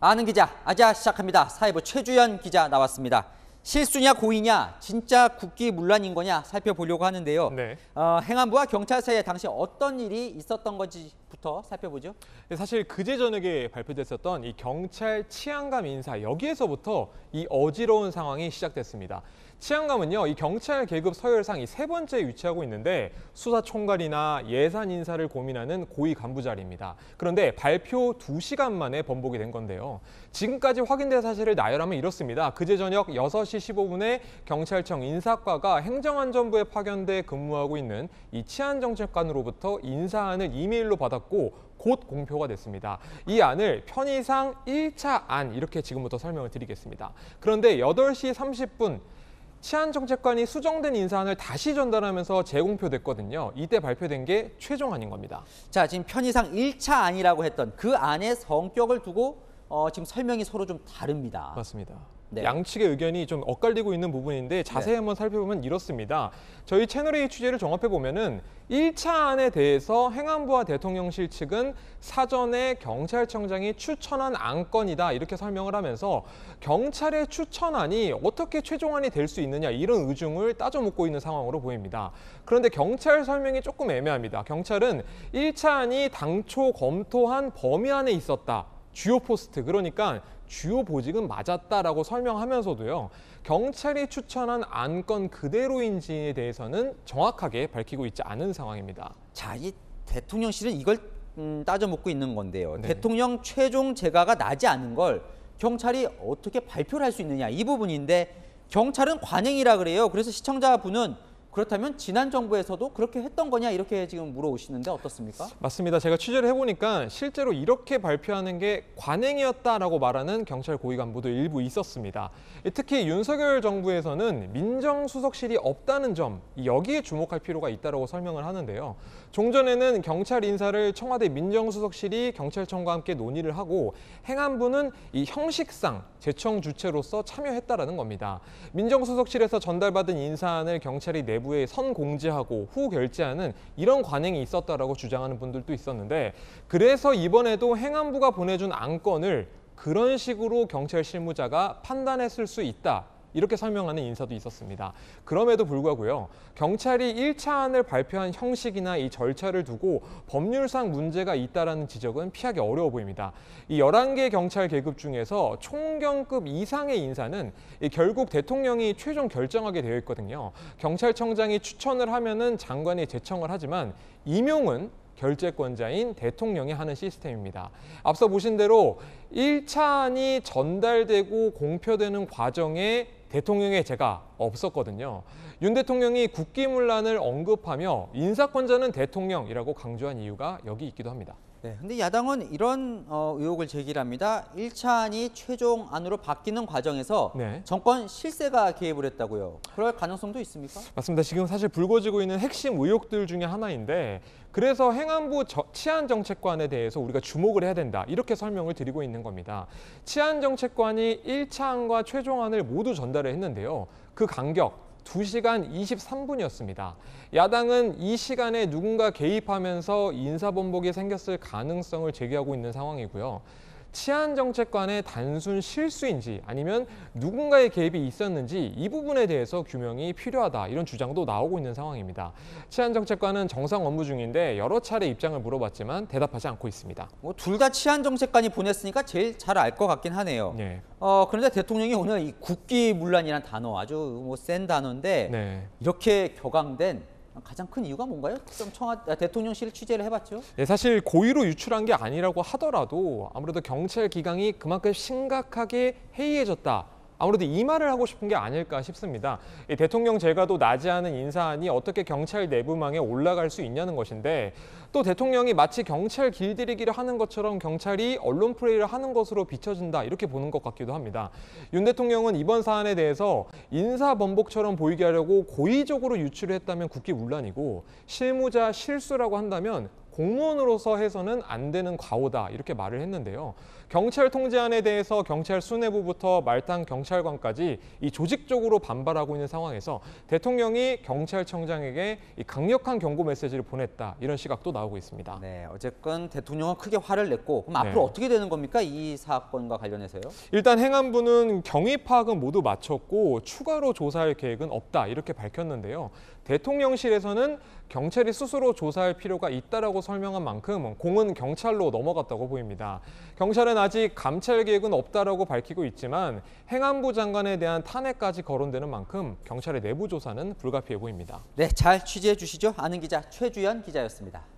아는 기자 아자 시작합니다. 사회부 최주연 기자 나왔습니다. 실수냐 고의냐 진짜 국기 문란인 거냐 살펴보려고 하는데요. 네. 어, 행안부와 경찰 사이에 당시 어떤 일이 있었던 건지부터 살펴보죠. 네, 사실 그제 저녁에 발표됐었던 이 경찰 치안감 인사 여기에서부터 이 어지러운 상황이 시작됐습니다. 치안감은요, 이 경찰 계급 서열상 이세 번째에 위치하고 있는데 수사 총괄이나 예산 인사를 고민하는 고위 간부 자리입니다. 그런데 발표 두시간 만에 번복이 된 건데요. 지금까지 확인된 사실을 나열하면 이렇습니다. 그제 저녁 6시 15분에 경찰청 인사과가 행정안전부에 파견돼 근무하고 있는 이 치안정책관으로부터 인사안을 이메일로 받았고 곧 공표가 됐습니다. 이 안을 편의상 1차 안 이렇게 지금부터 설명을 드리겠습니다. 그런데 8시 30분 치안정책관이 수정된 인사안을 다시 전달하면서 재공표됐거든요. 이때 발표된 게 최종안인 겁니다. 자, 지금 편의상 1차 안이라고 했던 그 안의 성격을 두고 어, 지금 설명이 서로 좀 다릅니다. 맞습니다. 네. 양측의 의견이 좀 엇갈리고 있는 부분인데 자세히 네. 한번 살펴보면 이렇습니다. 저희 채널A 취재를 종합해 보면 1차 안에 대해서 행안부와 대통령실 측은 사전에 경찰청장이 추천한 안건이다 이렇게 설명을 하면서 경찰의 추천안이 어떻게 최종안이 될 수 있느냐 이런 의중을 따져 묻고 있는 상황으로 보입니다. 그런데 경찰 설명이 조금 애매합니다. 경찰은 1차 안이 당초 검토한 범위 안에 있었다. 주요 포스트 그러니까 주요 보직은 맞았다라고 설명하면서도요. 경찰이 추천한 안건 그대로인지에 대해서는 정확하게 밝히고 있지 않은 상황입니다. 자, 이 대통령실은 이걸 음, 따져 먹고 있는 건데요. 네. 대통령 최종 재가가 나지 않은 걸 경찰이 어떻게 발표를 할 수 있느냐 이 부분인데 경찰은 관행이라 그래요. 그래서 시청자분은 그렇다면 지난 정부에서도 그렇게 했던 거냐 이렇게 지금 물어오시는데 어떻습니까? 맞습니다. 제가 취재를 해보니까 실제로 이렇게 발표하는 게 관행이었다라고 말하는 경찰 고위 간부도 일부 있었습니다. 특히 윤석열 정부에서는 민정수석실이 없다는 점 여기에 주목할 필요가 있다고 설명을 하는데요. 종전에는 경찰 인사를 청와대 민정수석실이 경찰청과 함께 논의를 하고 행안부는 이 형식상 재청 주체로서 참여했다라는 겁니다. 민정수석실에서 전달받은 인사안을 경찰이 내부 정부에 선 공지하고 후 결제하는 이런 관행이 있었다라고 주장하는 분들도 있었는데 그래서 이번에도 행안부가 보내준 안건을 그런 식으로 경찰 실무자가 판단했을 수 있다. 이렇게 설명하는 인사도 있었습니다. 그럼에도 불구하고요. 경찰이 1차안을 발표한 형식이나 이 절차를 두고 법률상 문제가 있다라는 지적은 피하기 어려워 보입니다. 이 11개 경찰 계급 중에서 총경급 이상의 인사는 결국 대통령이 최종 결정하게 되어 있거든요. 경찰청장이 추천을 하면은 장관이 제청을 하지만 임용은 결재권자인 대통령이 하는 시스템입니다. 앞서 보신 대로 1차안이 전달되고 공표되는 과정에 대통령의 제가 없었거든요. 윤 대통령이 국기문란을 언급하며 인사권자는 대통령이라고 강조한 이유가 여기 있기도 합니다. 네, 근데 야당은 이런 어, 의혹을 제기합니다. 1차안이 최종 안으로 바뀌는 과정에서 네. 정권 실세가 개입을 했다고요. 그럴 가능성도 있습니까? 맞습니다. 지금 사실 불거지고 있는 핵심 의혹들 중에 하나인데 그래서 행안부 저, 치안정책관에 대해서 우리가 주목을 해야 된다. 이렇게 설명을 드리고 있는 겁니다. 치안정책관이 1차안과 최종안을 모두 전달을 했는데요. 그 간격, 2시간 23분이었습니다. 야당은 이 시간에 누군가 개입하면서 인사범벅이 생겼을 가능성을 제기하고 있는 상황이고요. 치안 정책관의 단순 실수인지 아니면 누군가의 개입이 있었는지 이 부분에 대해서 규명이 필요하다 이런 주장도 나오고 있는 상황입니다. 치안 정책관은 정상 업무 중인데 여러 차례 입장을 물어봤지만 대답하지 않고 있습니다. 뭐 둘 다 치안 정책관이 보냈으니까 제일 잘 알 것 같긴 하네요. 네. 어, 그런데 대통령이 오늘 이 국기 문란이란 단어 아주 뭐 센 단어인데 네. 이렇게 격앙된 가장 큰 이유가 뭔가요? 좀 청와 아, 대통령실 취재를 해봤죠. 네, 사실 고의로 유출한 게 아니라고 하더라도 아무래도 경찰 기강이 그만큼 심각하게 해이해졌다. 아무래도 이 말을 하고 싶은 게 아닐까 싶습니다. 대통령 제가도 나지 않은 인사안이 어떻게 경찰 내부망에 올라갈 수 있냐는 것인데 또 대통령이 마치 경찰 길들이기를 하는 것처럼 경찰이 언론 플레이를 하는 것으로 비춰진다 이렇게 보는 것 같기도 합니다. 윤 대통령은 이번 사안에 대해서 인사 번복처럼 보이게 하려고 고의적으로 유출을 했다면 국기 문란이고 실무자 실수라고 한다면 공무원으로서 해서는 안 되는 과오다 이렇게 말을 했는데요. 경찰 통제안에 대해서 경찰 수뇌부부터 말단 경찰관까지 이 조직적으로 반발하고 있는 상황에서 대통령이 경찰청장에게 이 강력한 경고 메시지를 보냈다 이런 시각도 나오고 있습니다. 네, 어쨌건 대통령은 크게 화를 냈고 그럼 네. 앞으로 네. 어떻게 되는 겁니까 이 사건과 관련해서요? 일단 행안부는 경위 파악은 모두 마쳤고 추가로 조사할 계획은 없다 이렇게 밝혔는데요. 대통령실에서는 경찰이 스스로 조사할 필요가 있다라고 설명한 만큼 공은 경찰로 넘어갔다고 보입니다. 경찰은 아직 감찰 계획은 없다라고 밝히고 있지만 행안부 장관에 대한 탄핵까지 거론되는 만큼 경찰의 내부 조사는 불가피해 보입니다. 네, 잘 취재해 주시죠. 아는 기자 최주연 기자였습니다.